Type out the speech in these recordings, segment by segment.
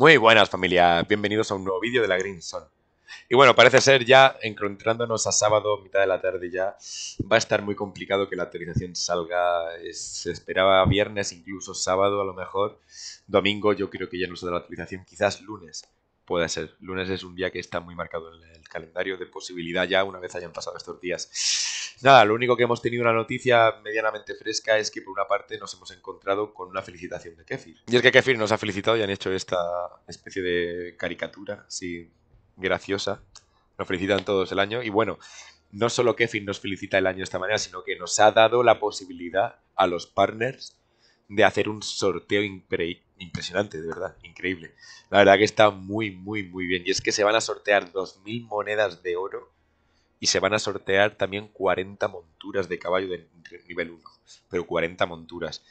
Muy buenas familia, bienvenidos a un nuevo vídeo de la Green Zone. Y bueno, parece ser ya encontrándonos a sábado, mitad de la tarde ya, va a estar muy complicado que la actualización salga, se esperaba viernes, incluso sábado a lo mejor, domingo yo creo que ya no da la actualización, quizás lunes puede ser. Lunes es un día que está muy marcado en el calendario de posibilidad ya una vez hayan pasado estos días. Nada, lo único que hemos tenido una noticia medianamente fresca es que por una parte nos hemos encontrado con una felicitación de Kefir. Y es que Kefir nos ha felicitado y han hecho esta especie de caricatura así graciosa. Nos felicitan todos el año y bueno, no solo Kefir nos felicita el año de esta manera, sino que nos ha dado la posibilidad a los partners de hacer un sorteo impresionante, de verdad, increíble. La verdad que está muy, muy, muy bien. Y es que se van a sortear 2.000 monedas de oro y se van a sortear también 40 monturas de caballo de nivel 1, pero 40 monturas.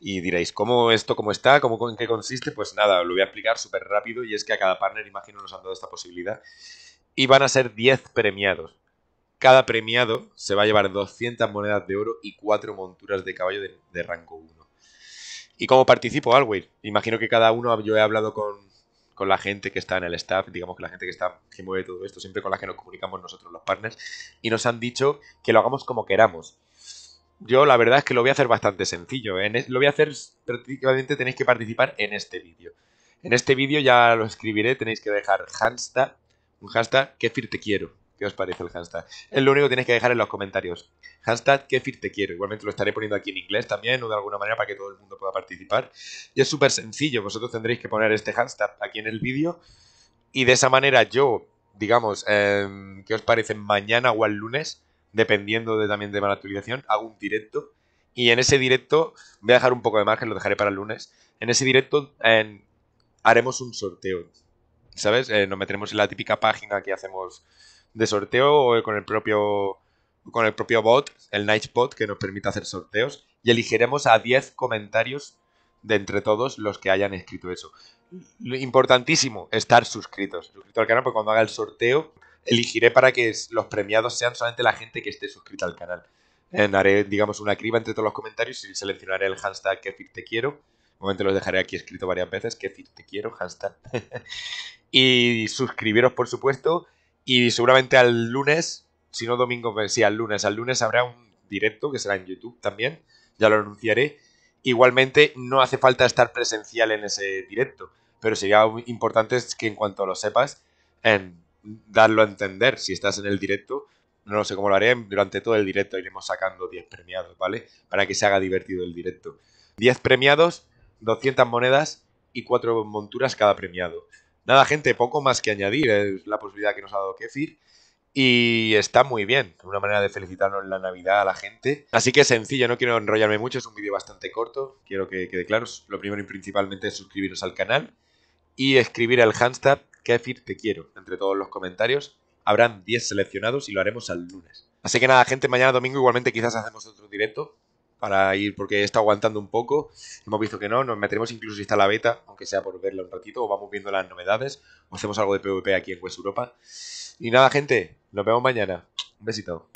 Y diréis, ¿cómo esto, cómo está? ¿Cómo, ¿En qué consiste? Pues nada, lo voy a explicar súper rápido y es que a cada partner, imagino, nos han dado esta posibilidad. Y van a ser 10 premiados. Cada premiado se va a llevar 200 monedas de oro y 4 monturas de caballo de, rango 1. ¿Y cómo participo, Alway? Imagino que cada uno, yo he hablado con, con la gente que está en el staff, digamos que la gente que está que mueve todo esto, siempre con la que nos comunicamos nosotros los partners, y nos han dicho que lo hagamos como queramos. Yo la verdad es que lo voy a hacer bastante sencillo. ¿eh? Lo voy a hacer prácticamente tenéis que participar en este vídeo. En este vídeo ya lo escribiré, tenéis que dejar hashtag, un hashtag, fir te quiero. ¿Qué os parece el hashtag? Es lo único que tenéis que dejar en los comentarios. Hashtag Kefir te quiero. Igualmente lo estaré poniendo aquí en inglés también o de alguna manera para que todo el mundo pueda participar. Y es súper sencillo. Vosotros tendréis que poner este hashtag aquí en el vídeo. Y de esa manera yo, digamos, em, ¿qué os parece? Mañana o al lunes, dependiendo de, también de la actualización, hago un directo. Y en ese directo, voy a dejar un poco de margen, lo dejaré para el lunes. En ese directo haremos un sorteo. ¿Sabes? Eh, nos meteremos en la típica página que hacemos de sorteo con el propio con el propio bot, el Nightbot, que nos permite hacer sorteos. Y elegiremos a 10 comentarios de entre todos los que hayan escrito eso. Lo importantísimo, estar suscritos. Suscrito al canal, porque cuando haga el sorteo, elegiré para que los premiados sean solamente la gente que esté suscrita al canal. Eh, haré, digamos, una criba entre todos los comentarios y seleccionaré el hashtag que te quiero. Momento los dejaré aquí escrito varias veces, que te quiero, hashtag. y suscribiros, por supuesto. Y seguramente al lunes, si no domingo, pues, sí, al lunes, al lunes habrá un directo que será en YouTube también, ya lo anunciaré. Igualmente, no hace falta estar presencial en ese directo, pero sería importante que en cuanto lo sepas, en em, darlo a entender. Si estás en el directo, no sé cómo lo haré, durante todo el directo iremos sacando 10 premiados, ¿vale? Para que se haga divertido el directo. 10 premiados, 200 monedas y 4 monturas cada premiado. Nada, gente, poco más que añadir. Es la posibilidad que nos ha dado Kefir. Y está muy bien, una manera de felicitarnos la Navidad a la gente. Así que sencillo, no quiero enrollarme mucho, es un vídeo bastante corto, quiero que quede claro. Lo primero y principalmente es suscribiros al canal y escribir al hashtag Kefir te quiero entre todos los comentarios. Habrán 10 seleccionados y lo haremos al lunes. Así que nada, gente, mañana domingo igualmente quizás hacemos otro directo para ir, porque está aguantando un poco. Hemos visto que no, nos meteremos incluso si está la beta, aunque sea por verla un ratito, o vamos viendo las novedades, o hacemos algo de PvP aquí en West Europa. Y nada, gente, nos vemos mañana. Un besito.